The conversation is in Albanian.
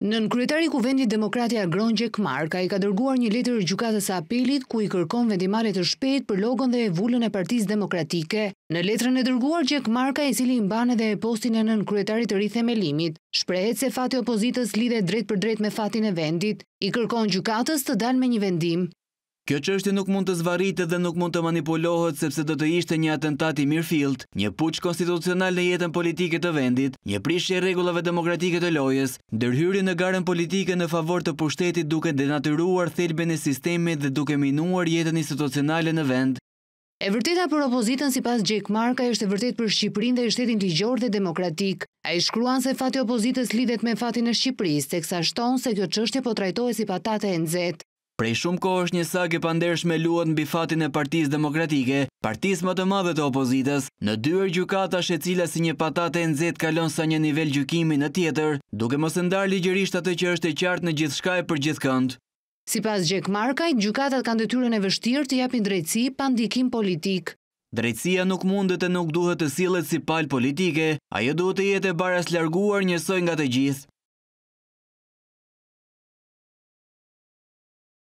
Në në kryetari kuvendit demokratia agron Gjek Marka i ka dërguar një letër gjukatës apelit ku i kërkon vendimare të shpet për logon dhe e vullën e partiz demokratike. Në letrën e dërguar Gjek Marka i sili imbane dhe e postin e në kryetari të rrithem e limit, shprehet se fati opozitës lidhe drejt për drejt me fatin e vendit, i kërkon gjukatës të dalë me një vendim. Kjo qështje nuk mund të zvaritë dhe nuk mund të manipulohet sepse do të ishte një atentat i mirëfilt, një puq konstitucional në jetën politike të vendit, një prishje regullave demokratike të lojes, dërhyri në garen politike në favor të pushtetit duke denaturuar thelben e sistemi dhe duke minuar jetën institucionale në vend. E vërteta për opozitën si pas Gjek Marka është e vërtet për Shqiprin dhe i shtetin të gjordhe demokratik. A i shkruan se fati opozitës lidet me fatin e Shqipris, teksa shton se kjo qështje po trajtoj si patate e nëzet. Prej shumë kohë është një sagë e pandersh me luat në bifatin e partiz demokratike, partiz më të madhe të opozitas, në dyër gjukata shë cila si një patate në zetë kalon sa një nivel gjukimi në tjetër, duke mos e ndarë ligjërisht atë që është e qartë në gjithë shkaj për gjithë këndë. Si pas Gjek Markaj, gjukatat kanë dëtyrën e vështirë të japin drejtësi pa ndikim politik. Drejtësia nuk mundet e nuk duhet të silet si palë politike, ajo duhet e jetë e baras larguar njësoj nga të gjithë.